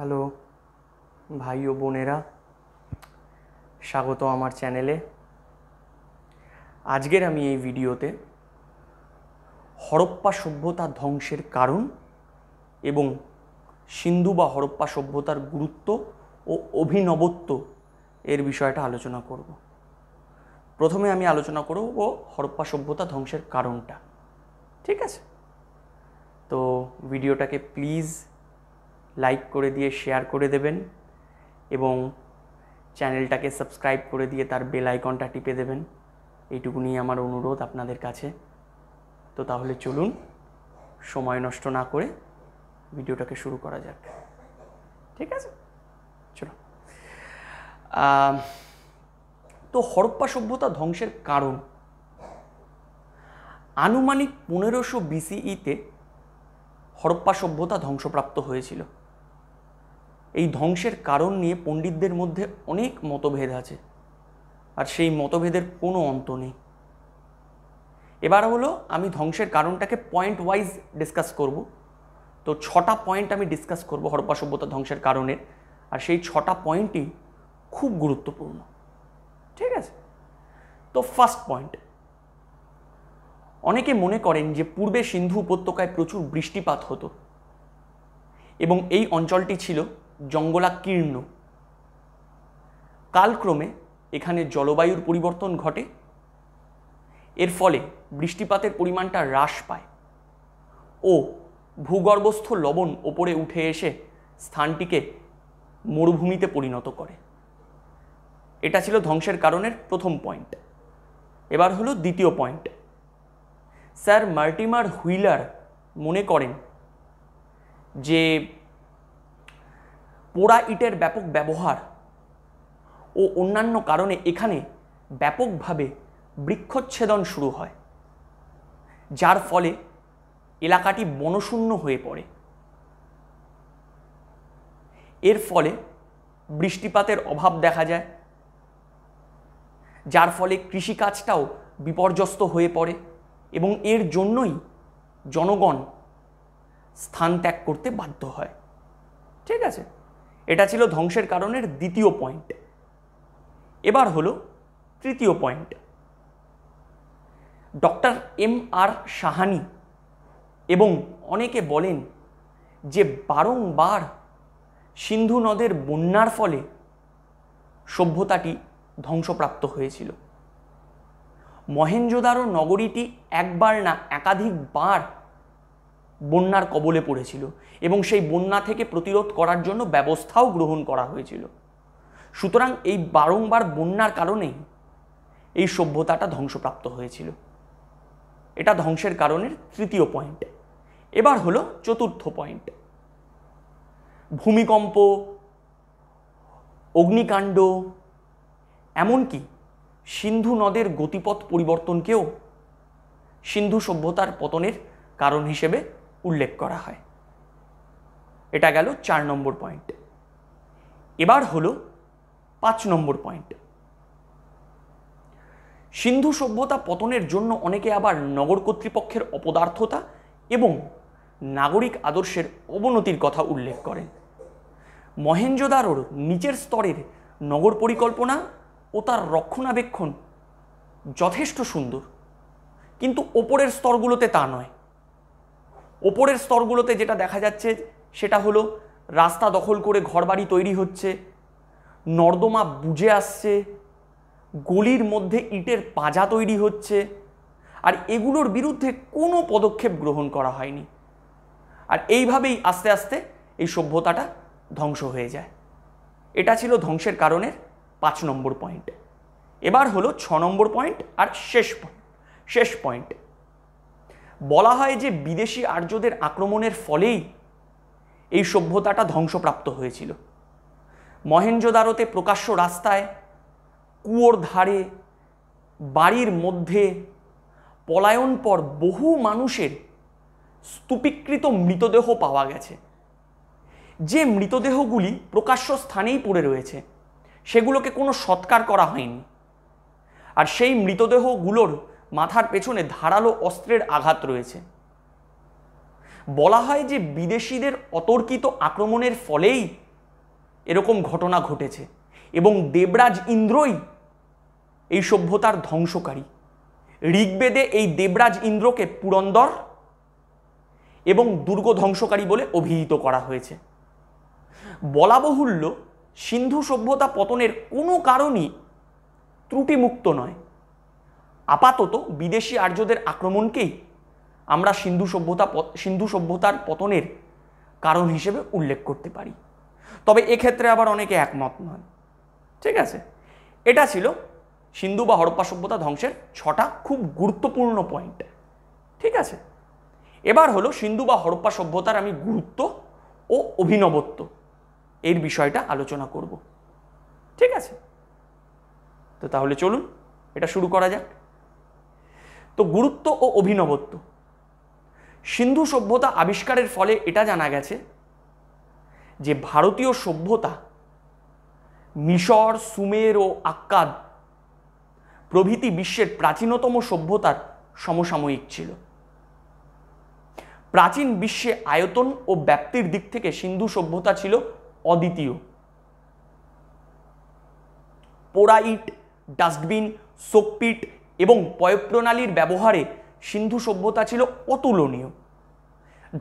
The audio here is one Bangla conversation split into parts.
হ্যালো ভাই ও বোনেরা স্বাগত আমার চ্যানেলে আজকের আমি এই ভিডিওতে হরপ্পা সভ্যতা ধ্বংসের কারণ এবং সিন্ধু বা হরপ্পা সভ্যতার গুরুত্ব ও অভিনবত্ব এর বিষয়টা আলোচনা করব প্রথমে আমি আলোচনা করব হরপ্পা সভ্যতা ধ্বংসের কারণটা ঠিক আছে তো ভিডিওটাকে প্লিজ লাইক করে দিয়ে শেয়ার করে দেবেন এবং চ্যানেলটাকে সাবস্ক্রাইব করে দিয়ে তার বেল আইকনটা টিপে দেবেন এইটুকুনি আমার অনুরোধ আপনাদের কাছে তো তাহলে চলুন সময় নষ্ট না করে ভিডিওটাকে শুরু করা যাক ঠিক আছে চলো তো হরপ্পা সভ্যতা ধ্বংসের কারণ আনুমানিক পনেরোশো বিসিইতে হরপ্পা সভ্যতা ধ্বংসপ্রাপ্ত হয়েছিল এই ধ্বংসের কারণ নিয়ে পণ্ডিতদের মধ্যে অনেক মতভেদ আছে আর সেই মতভেদের কোনো অন্ত নেই এবার হলো আমি ধ্বংসের কারণটাকে পয়েন্ট ওয়াইজ ডিসকাস করব তো ছটা পয়েন্ট আমি ডিসকাস করব হরপ্পা সভ্যতা ধ্বংসের কারণের আর সেই ছটা পয়েন্টই খুব গুরুত্বপূর্ণ ঠিক আছে তো ফার্স্ট পয়েন্ট অনেকে মনে করেন যে পূর্বে সিন্ধু উপত্যকায় প্রচুর বৃষ্টিপাত হতো এবং এই অঞ্চলটি ছিল জঙ্গলাকীর্ণ কালক্রমে এখানে জলবায়ুর পরিবর্তন ঘটে এর ফলে বৃষ্টিপাতের পরিমাণটা হ্রাস পায় ও ভূগর্ভস্থ লবণ ওপরে উঠে এসে স্থানটিকে মরুভূমিতে পরিণত করে এটা ছিল ধ্বংসের কারণের প্রথম পয়েন্ট এবার হলো দ্বিতীয় পয়েন্ট স্যার মার্টিমার হুইলার মনে করেন যে পোড়া ইটের ব্যাপক ব্যবহার ও অন্যান্য কারণে এখানে ব্যাপকভাবে বৃক্ষচ্ছেদন শুরু হয় যার ফলে এলাকাটি বনশূন্য হয়ে পড়ে এর ফলে বৃষ্টিপাতের অভাব দেখা যায় যার ফলে কৃষিকাজটাও বিপর্যস্ত হয়ে পড়ে এবং এর জন্যই জনগণ স্থান ত্যাগ করতে বাধ্য হয় ঠিক আছে এটা ছিল ধ্বংসের কারণের দ্বিতীয় পয়েন্ট এবার হলো তৃতীয় point doctor M R Sahani এবং অনেকে বলেন যে বারংবার সিন্ধু নদের বন্যার ফলে সভ্যতাটি ধ্বংসপ্রাপ্ত হয়েছিল মহেঞ্জোদারো নগরীটি একবার না একাধিকবার বন্যার কবলে পড়েছিল এবং সেই বন্যা থেকে প্রতিরোধ করার জন্য ব্যবস্থাও গ্রহণ করা হয়েছিল সুতরাং এই বারংবার বন্যার কারণেই এই সভ্যতাটা ধ্বংসপ্রাপ্ত হয়েছিল এটা ধ্বংসের কারণের তৃতীয় পয়েন্ট এবার হলো চতুর্থ পয়েন্ট ভূমিকম্প অগ্নিকাণ্ড এমনকি সিন্ধু নদের গতিপথ পরিবর্তনকেও সিন্ধু সভ্যতার পতনের কারণ হিসেবে উল্লেখ করা হয় এটা গেল চার নম্বর পয়েন্ট এবার হলো পাঁচ নম্বর পয়েন্ট সিন্ধু সভ্যতা পতনের জন্য অনেকে আবার নগর কর্তৃপক্ষের অপদার্থতা এবং নাগরিক আদর্শের অবনতির কথা উল্লেখ করেন মহেঞ্জোদারোর নিচের স্তরের নগর পরিকল্পনা ও তার রক্ষণাবেক্ষণ যথেষ্ট সুন্দর কিন্তু ওপরের স্তরগুলোতে তা নয় ওপরের স্তরগুলোতে যেটা দেখা যাচ্ছে সেটা হলো রাস্তা দখল করে ঘরবাড়ি তৈরি হচ্ছে নর্দমা বুঝে আসছে গলির মধ্যে ইটের পাজা তৈরি হচ্ছে আর এগুলোর বিরুদ্ধে কোনো পদক্ষেপ গ্রহণ করা হয়নি আর এইভাবেই আস্তে আস্তে এই সভ্যতাটা ধ্বংস হয়ে যায় এটা ছিল ধ্বংসের কারণের পাঁচ নম্বর পয়েন্ট এবার হলো ছ নম্বর পয়েন্ট আর শেষ শেষ পয়েন্ট বলা হয় যে বিদেশি আর্যদের আক্রমণের ফলেই এই সভ্যতাটা ধ্বংসপ্রাপ্ত হয়েছিল মহেঞ্জোদারোতে প্রকাশ্য রাস্তায় কুয়োর ধারে বাড়ির মধ্যে পলায়ন পর বহু মানুষের স্তূপীকৃত মৃতদেহ পাওয়া গেছে যে মৃতদেহগুলি প্রকাশ্য স্থানেই পড়ে রয়েছে সেগুলোকে কোনো সৎকার করা হয়নি আর সেই মৃতদেহগুলোর মাথার পেছনে ধারালো অস্ত্রের আঘাত রয়েছে বলা হয় যে বিদেশিদের অতর্কিত আক্রমণের ফলেই এরকম ঘটনা ঘটেছে এবং দেবরাজ ইন্দ্রই এই সভ্যতার ধ্বংসকারী ঋগ্বেদে এই দেবরাজ ইন্দ্রকে পুরন্দর এবং দুর্গ ধ্বংসকারী বলে অভিহিত করা হয়েছে বলা বহুল্য সিন্ধু সভ্যতা পতনের কোনো কারণই ত্রুটিমুক্ত নয় আপাতত বিদেশি আর্যদের আক্রমণকেই আমরা সিন্ধু সভ্যতা সিন্ধু সভ্যতার পতনের কারণ হিসেবে উল্লেখ করতে পারি তবে এক্ষেত্রে আবার অনেকে একমত নন ঠিক আছে এটা ছিল সিন্ধু বা হরপ্পা সভ্যতা ধ্বংসের ছটা খুব গুরুত্বপূর্ণ পয়েন্ট ঠিক আছে এবার হলো সিন্ধু বা হরপ্পা সভ্যতার আমি গুরুত্ব ও অভিনবত্ব এর বিষয়টা আলোচনা করব ঠিক আছে তো তাহলে চলুন এটা শুরু করা যাক তো গুরুত্ব ও অভিনবত্ব সিন্ধু সভ্যতা আবিষ্কারের ফলে এটা জানা গেছে যে ভারতীয় সভ্যতা মিশর সুমের ও আক্কাদ প্রভৃতি বিশ্বের প্রাচীনতম সভ্যতার সমসাময়িক ছিল প্রাচীন বিশ্বে আয়তন ও ব্যাপ্তির দিক থেকে সিন্ধু সভ্যতা ছিল অদ্বিতীয় পোড়াইট ডাস্টবিন সোকপিট এবং পয়প্রণালীর ব্যবহারে সিন্ধু সভ্যতা ছিল অতুলনীয়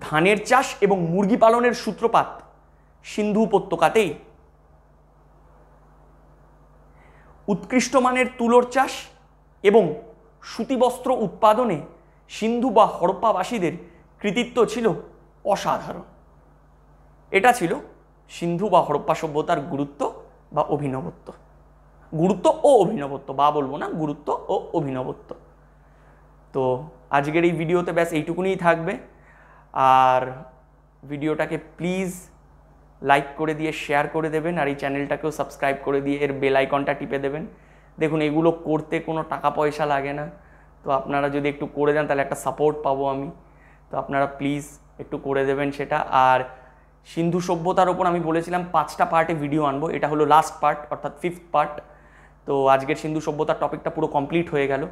ধানের চাষ এবং মুরগি পালনের সূত্রপাত সিন্ধু উপত্যকাতেই উৎকৃষ্ট মানের তুলোর চাষ এবং সুতিবস্ত্র উৎপাদনে সিন্ধু বা হরপ্পাবাসীদের কৃতিত্ব ছিল অসাধারণ এটা ছিল সিন্ধু বা হরপ্পা সভ্যতার গুরুত্ব বা অভিনবত্ব গুরুত্ব ও অভিনবত্ব বা বলবো না গুরুত্ব ও অভিনবত্ব তো আজকের এই ভিডিওতে ব্যাস এইটুকুনিই থাকবে আর ভিডিওটাকে প্লিজ লাইক করে দিয়ে শেয়ার করে দেবেন আর এই চ্যানেলটাকেও সাবস্ক্রাইব করে দিয়ে এর বেল আইকনটা টিপে দেবেন দেখুন এগুলো করতে কোনো টাকা পয়সা লাগে না তো আপনারা যদি একটু করে দেন তাহলে একটা সাপোর্ট পাবো আমি তো আপনারা প্লিজ একটু করে দেবেন সেটা আর সিন্ধু সভ্যতার ওপর আমি বলেছিলাম পাঁচটা পার্টে ভিডিও আনবো এটা হলো লাস্ট পার্ট অর্থাৎ ফিফথ পার্ট তো আজকের সিন্ধু সভ্যতার টপিকটা পুরো কমপ্লিট হয়ে গেল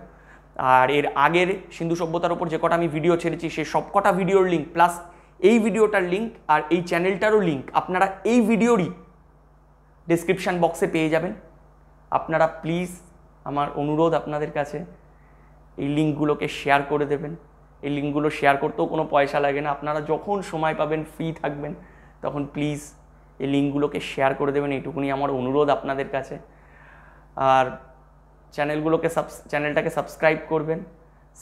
আর এর আগের সিন্ধু সভ্যতার ওপর যে কটা আমি ভিডিও ছেড়েছি সেই সব কটা ভিডিওর লিঙ্ক প্লাস এই ভিডিওটার লিঙ্ক আর এই চ্যানেলটারও লিঙ্ক আপনারা এই ভিডিওরই ডিসক্রিপশান বক্সে পেয়ে যাবেন আপনারা প্লিজ আমার অনুরোধ আপনাদের কাছে এই লিঙ্কগুলোকে শেয়ার করে দেবেন এই লিঙ্কগুলো শেয়ার করতেও কোনো পয়সা লাগে না আপনারা যখন সময় পাবেন ফ্রি থাকবেন তখন প্লিজ এই লিঙ্কগুলোকে শেয়ার করে দেবেন এইটুকুনি আমার অনুরোধ আপনাদের কাছে আর চ্যানেলগুলোকে সাবস চ্যানেলটাকে সাবস্ক্রাইব করবেন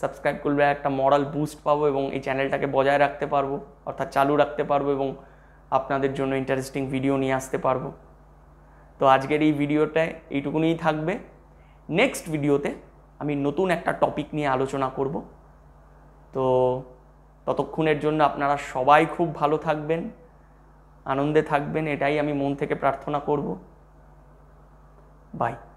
সাবস্ক্রাইব করলে একটা মরাল বুস্ট পাবো এবং এই চ্যানেলটাকে বজায় রাখতে পারবো অর্থাৎ চালু রাখতে পারবো এবং আপনাদের জন্য ইন্টারেস্টিং ভিডিও নিয়ে আসতে পারবো তো আজকের এই ভিডিওটায় এইটুকুনিই থাকবে নেক্সট ভিডিওতে আমি নতুন একটা টপিক নিয়ে আলোচনা করব তো ততক্ষণের জন্য আপনারা সবাই খুব ভালো থাকবেন আনন্দে থাকবেন এটাই আমি মন থেকে প্রার্থনা করব বাই